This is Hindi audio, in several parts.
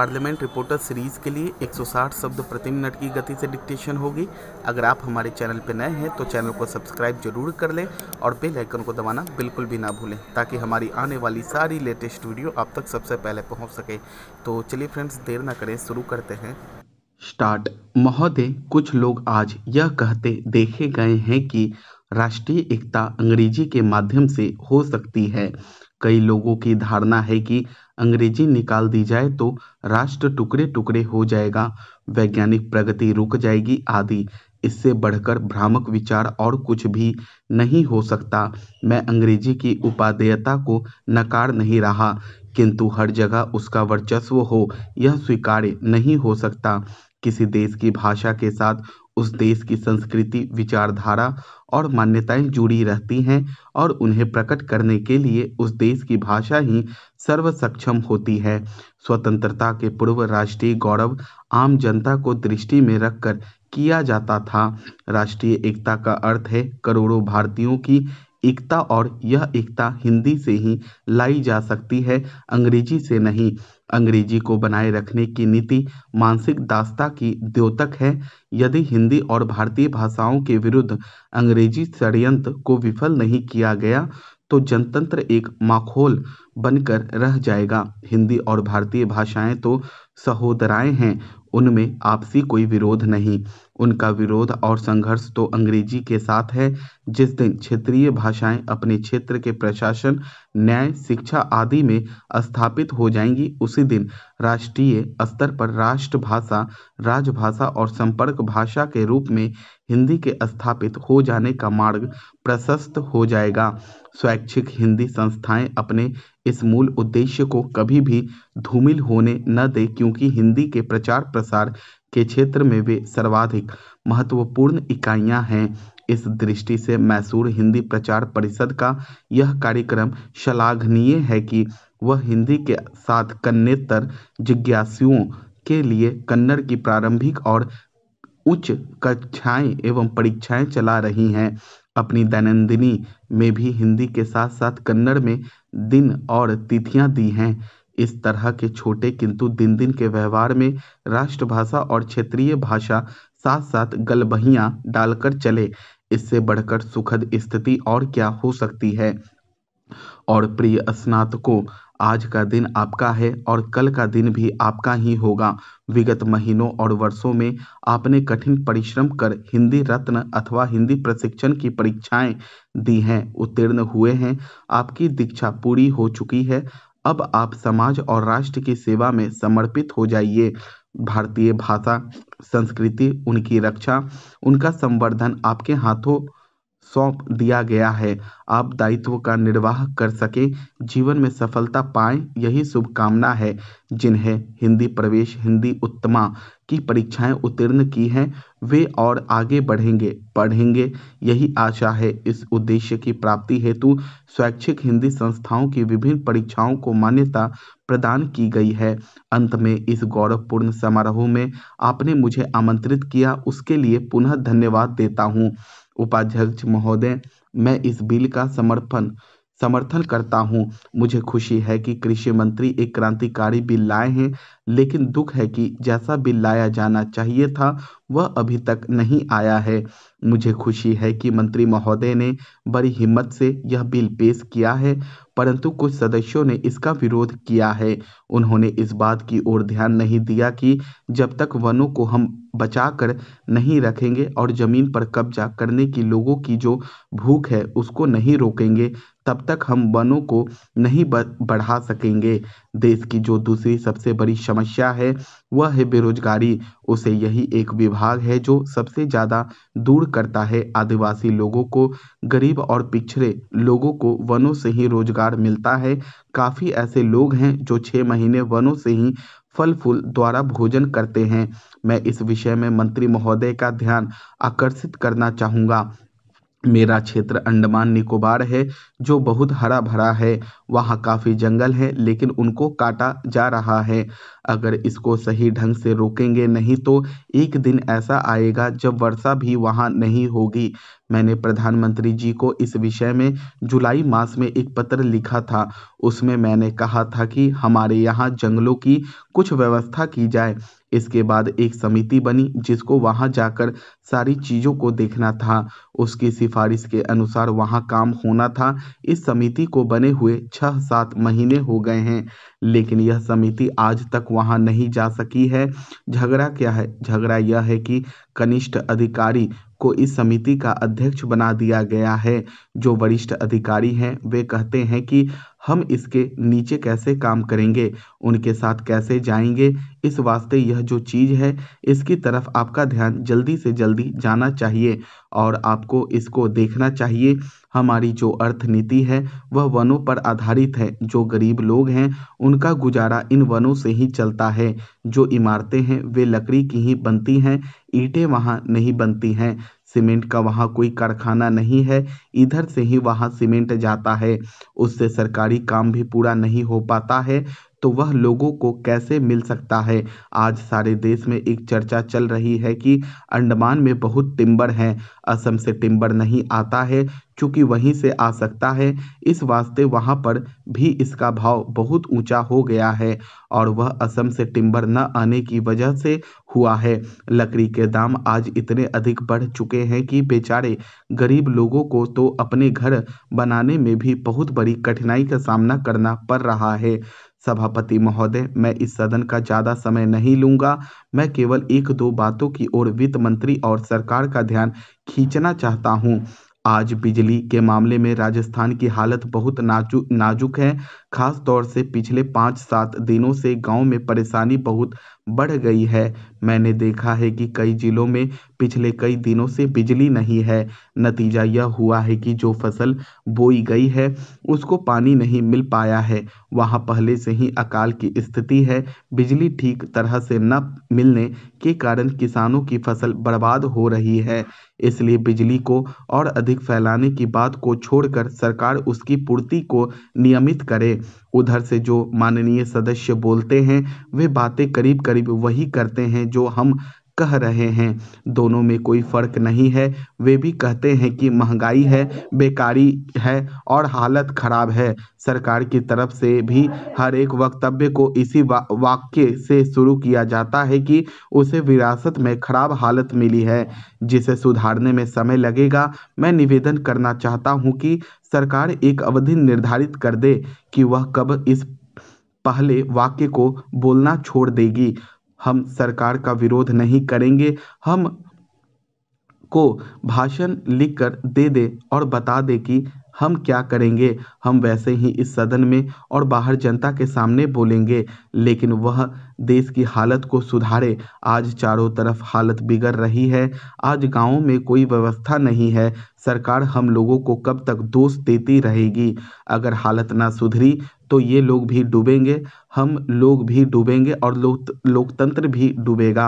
पार्लियामेंट रिपोर्टर सीरीज़ के लिए 160 शब्द प्रति मिनट की गति से डिक्टेशन होगी अगर आप हमारे चैनल पर नए हैं तो चैनल को सब्सक्राइब जरूर कर लें और बेल आइकन को दबाना बिल्कुल भी ना भूलें ताकि हमारी आने वाली सारी लेटेस्ट वीडियो आप तक सबसे पहले पहुँच सके तो चलिए फ्रेंड्स देर ना करें शुरू करते हैं स्टार्ट महोदय कुछ लोग आज यह कहते देखे गए हैं कि राष्ट्रीय एकता अंग्रेजी के माध्यम से हो सकती है कई लोगों की धारणा है कि अंग्रेजी निकाल दी जाए तो राष्ट्र टुकड़े टुकड़े हो जाएगा वैज्ञानिक प्रगति रुक जाएगी आदि इससे बढ़कर भ्रामक विचार और कुछ भी नहीं हो सकता मैं अंग्रेजी की उपादेयता को नकार नहीं रहा किंतु हर जगह उसका वर्चस्व हो यह स्वीकार्य नहीं हो सकता किसी देश की भाषा के साथ उस देश की संस्कृति विचारधारा और मान्यताएं जुड़ी रहती हैं और उन्हें प्रकट करने के लिए उस देश की भाषा ही सर्व सक्षम होती है स्वतंत्रता के पूर्व राष्ट्रीय गौरव आम जनता को दृष्टि में रखकर किया जाता था राष्ट्रीय एकता का अर्थ है करोड़ों भारतीयों की एकता और यह एकता हिंदी से ही लाई जा सकती है अंग्रेजी से नहीं अंग्रेजी को बनाए रखने की नीति मानसिक दासता की द्योतक है यदि हिंदी और भारतीय भाषाओं के विरुद्ध अंग्रेजी षडयंत्र को विफल नहीं किया गया तो जनतंत्र एक माखोल बनकर रह जाएगा हिंदी और भारतीय भाषाएं तो सहोदराएं हैं उनमें आपसी कोई विरोध नहीं उनका विरोध और संघर्ष तो अंग्रेजी के साथ है जिस दिन क्षेत्रीय भाषाएं अपने क्षेत्र के प्रशासन न्याय शिक्षा आदि में स्थापित हो जाएंगी उसी दिन राष्ट्रीय स्तर पर राष्ट्रभाषा राजभाषा और संपर्क भाषा के रूप में हिंदी के स्थापित हो जाने का मार्ग प्रशस्त हो जाएगा स्वैच्छिक हिंदी संस्थाएं अपने इस मूल उद्देश्य को कभी भी धूमिल होने न दे क्योंकि हिंदी के प्रचार प्रसार के क्षेत्र में वे सर्वाधिक महत्वपूर्ण इकाइयाँ हैं इस दृष्टि से मैसूर हिंदी प्रचार परिषद का यह कार्यक्रम श्लाघनीय है कि वह हिंदी के साथ कन्नेतर जिज्ञासुओं के लिए कन्नड़ की प्रारंभिक और उच्च कक्षाएं एवं परीक्षाएं चला रही हैं अपनी दैनंदिनी में भी हिंदी के साथ साथ कन्नड़ में दिन और तिथियां दी हैं इस तरह के छोटे किंतु दिन दिन के व्यवहार में राष्ट्रभाषा और क्षेत्रीय भाषा साथ साथ गलबहियाँ डालकर चले इससे बढ़कर सुखद स्थिति और क्या हो सकती है और प्रिय स्नातकों आज का दिन आपका है और कल का दिन भी आपका ही होगा विगत महीनों और वर्षों में आपने कठिन परिश्रम कर हिंदी रत्न अथवा हिंदी प्रशिक्षण की परीक्षाएं दी हैं उत्तीर्ण हुए हैं आपकी दीक्षा पूरी हो चुकी है अब आप समाज और राष्ट्र की सेवा में समर्पित हो जाइए भारतीय भाषा संस्कृति उनकी रक्षा उनका संवर्धन आपके हाथों सौंप दिया गया है आप दायित्व का निर्वाह कर सके जीवन में सफलता पाए यही शुभकामना है जिन्हें हिंदी प्रवेश हिंदी उत्तमा की परीक्षाएं उत्तीर्ण की हैं वे और आगे बढ़ेंगे पढ़ेंगे यही आशा है इस उद्देश्य की प्राप्ति हेतु स्वैच्छिक हिंदी संस्थाओं की विभिन्न परीक्षाओं को मान्यता प्रदान की गई है अंत में इस गौरवपूर्ण समारोह में आपने मुझे आमंत्रित किया उसके लिए पुनः धन्यवाद देता हूँ उपाध्यक्ष महोदय मैं इस बिल का समर्थन समर्थन करता हूं मुझे खुशी है कि कृषि मंत्री एक क्रांतिकारी बिल लाए हैं लेकिन दुख है कि जैसा बिल लाया जाना चाहिए था वह अभी तक नहीं आया है मुझे खुशी है कि मंत्री महोदय ने बड़ी हिम्मत से यह बिल पेश किया है परंतु कुछ सदस्यों ने इसका विरोध किया है उन्होंने इस बात की ओर ध्यान नहीं दिया कि जब तक वनों को हम बचाकर नहीं रखेंगे और ज़मीन पर कब्जा करने की लोगों की जो भूख है उसको नहीं रोकेंगे तब तक हम वनों को नहीं बढ़ा सकेंगे देश की जो दूसरी सबसे बड़ी क्षमता समस्या है वह है बेरोजगारी उसे यही एक विभाग है जो सबसे ज़्यादा दूर करता है आदिवासी लोगों को गरीब और पिछड़े लोगों को वनों से ही रोजगार मिलता है काफ़ी ऐसे लोग हैं जो छः महीने वनों से ही फल फूल द्वारा भोजन करते हैं मैं इस विषय में मंत्री महोदय का ध्यान आकर्षित करना चाहूँगा मेरा क्षेत्र अंडमान निकोबार है जो बहुत हरा भरा है वहाँ काफ़ी जंगल है लेकिन उनको काटा जा रहा है अगर इसको सही ढंग से रोकेंगे नहीं तो एक दिन ऐसा आएगा जब वर्षा भी वहाँ नहीं होगी मैंने प्रधानमंत्री जी को इस विषय में जुलाई मास में एक पत्र लिखा था उसमें मैंने कहा था कि हमारे यहाँ जंगलों की कुछ व्यवस्था की जाए इसके बाद एक समिति बनी जिसको वहां जाकर सारी चीज़ों को देखना था उसकी सिफारिश के अनुसार वहां काम होना था इस समिति को बने हुए छह सात महीने हो गए हैं लेकिन यह समिति आज तक वहां नहीं जा सकी है झगड़ा क्या है झगड़ा यह है कि कनिष्ठ अधिकारी को इस समिति का अध्यक्ष बना दिया गया है जो वरिष्ठ अधिकारी हैं वे कहते हैं कि हम इसके नीचे कैसे काम करेंगे उनके साथ कैसे जाएंगे इस वास्ते यह जो चीज़ है इसकी तरफ आपका ध्यान जल्दी से जल्दी जाना चाहिए और आपको इसको देखना चाहिए हमारी जो अर्थनीति है वह वनों पर आधारित है जो गरीब लोग हैं उनका गुजारा इन वनों से ही चलता है जो इमारतें हैं वे लकड़ी की ही बनती हैं ईंटें वहाँ नहीं बनती हैं सीमेंट का वहाँ कोई कारखाना नहीं है इधर से ही वहाँ सीमेंट जाता है उससे सरकारी काम भी पूरा नहीं हो पाता है तो वह लोगों को कैसे मिल सकता है आज सारे देश में एक चर्चा चल रही है कि अंडमान में बहुत टिम्बर हैं असम से टिम्बर नहीं आता है चूँकि वहीं से आ सकता है इस वास्ते वहाँ पर भी इसका भाव बहुत ऊंचा हो गया है और वह असम से टिम्बर न आने की वजह से हुआ है लकड़ी के दाम आज इतने अधिक बढ़ चुके हैं कि बेचारे गरीब लोगों को तो अपने घर बनाने में भी बहुत बड़ी कठिनाई का सामना करना पड़ रहा है सभापति महोदय मैं इस सदन का ज़्यादा समय नहीं लूँगा मैं केवल एक दो बातों की ओर वित्त मंत्री और सरकार का ध्यान खींचना चाहता हूँ आज बिजली के मामले में राजस्थान की हालत बहुत नाजुक नाजुक है खास तौर से पिछले पाँच सात दिनों से गाँव में परेशानी बहुत बढ़ गई है मैंने देखा है कि कई जिलों में पिछले कई दिनों से बिजली नहीं है नतीजा यह हुआ है कि जो फसल बोई गई है उसको पानी नहीं मिल पाया है वहाँ पहले से ही अकाल की स्थिति है बिजली ठीक तरह से न मिलने के कारण किसानों की फसल बर्बाद हो रही है इसलिए बिजली को और अधिक फैलाने की बात को छोड़कर सरकार उसकी पूर्ति को नियमित करे उधर से जो माननीय सदस्य बोलते हैं वे बातें करीब करीब वही करते हैं जो हम कह रहे हैं दोनों में कोई फर्क नहीं है वे भी कहते हैं कि महंगाई है बेकारी है और हालत खराब है सरकार की तरफ से भी हर एक वक्तव्य को इसी वा, वाक्य से शुरू किया जाता है कि उसे विरासत में खराब हालत मिली है जिसे सुधारने में समय लगेगा मैं निवेदन करना चाहता हूँ कि सरकार एक अवधि निर्धारित कर दे कि वह कब इस पहले वाक्य को बोलना छोड़ देगी हम सरकार का विरोध नहीं करेंगे हम को भाषण लिखकर दे दे और बता दे कि हम क्या करेंगे हम वैसे ही इस सदन में और बाहर जनता के सामने बोलेंगे लेकिन वह देश की हालत को सुधारे आज चारों तरफ हालत बिगड़ रही है आज गांवों में कोई व्यवस्था नहीं है सरकार हम लोगों को कब तक दोष देती रहेगी अगर हालत ना सुधरी तो ये लोग भी डूबेंगे हम लोग भी डूबेंगे और लोक लोकतंत्र भी डूबेगा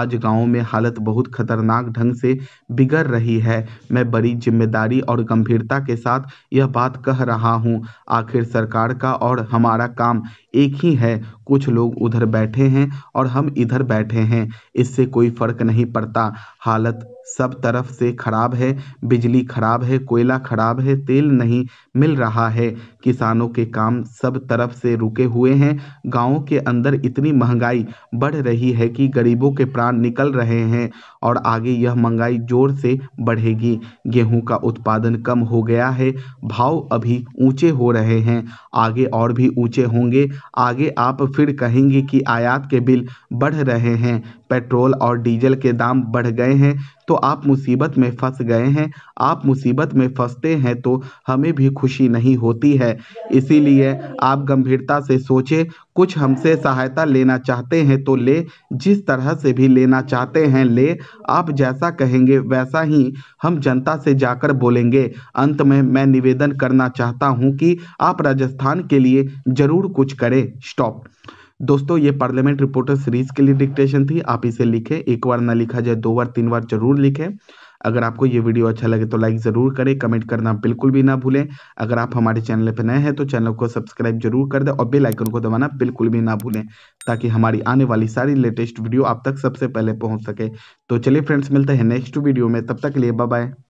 आज गाँव में हालत बहुत खतरनाक ढंग से बिगड़ रही है मैं बड़ी जिम्मेदारी और गंभीरता के साथ यह बात कह रहा हूँ आखिर सरकार का और हमारा काम एक ही है कुछ लोग उधर बैठे हैं और हम इधर बैठे हैं इससे कोई फर्क नहीं पड़ता हालत सब तरफ से खराब है बिजली खराब है कोयला खराब है तेल नहीं मिल रहा है किसानों के काम सब तरफ से रुके हुए हैं गांवों के अंदर इतनी महंगाई बढ़ रही है कि गरीबों के प्राण निकल रहे हैं और आगे यह महंगाई जोर से बढ़ेगी गेहूं का उत्पादन कम हो गया है भाव अभी ऊंचे हो रहे हैं आगे और भी ऊंचे होंगे आगे आप फिर कहेंगे कि आयात के बिल बढ़ रहे हैं पेट्रोल और डीजल के दाम बढ़ गए हैं तो आप मुसीबत में फंस गए हैं आप मुसीबत में फंसते हैं तो हमें भी खुशी नहीं होती है इसीलिए आप गंभीरता से सोचें कुछ हमसे सहायता लेना चाहते हैं तो ले जिस तरह से भी लेना चाहते हैं ले आप जैसा कहेंगे वैसा ही हम जनता से जाकर बोलेंगे अंत में मैं निवेदन करना चाहता हूं कि आप राजस्थान के लिए ज़रूर कुछ करें स्टॉप दोस्तों ये पार्लियामेंट रिपोर्टर सीरीज के लिए डिक्टेशन थी आप इसे लिखें एक बार ना लिखा जाए दो बार तीन बार जरूर लिखें अगर आपको ये वीडियो अच्छा लगे तो लाइक ज़रूर करें कमेंट करना बिल्कुल भी ना भूलें अगर आप हमारे चैनल पर नए हैं तो चैनल को सब्सक्राइब जरूर कर दें और बेल आइकन को दबाना बिल्कुल भी ना भूलें ताकि हमारी आने वाली सारी लेटेस्ट वीडियो आप तक सबसे पहले पहुँच सके तो चलिए फ्रेंड्स मिलते हैं नेक्स्ट वीडियो में तब तक के लिए बाय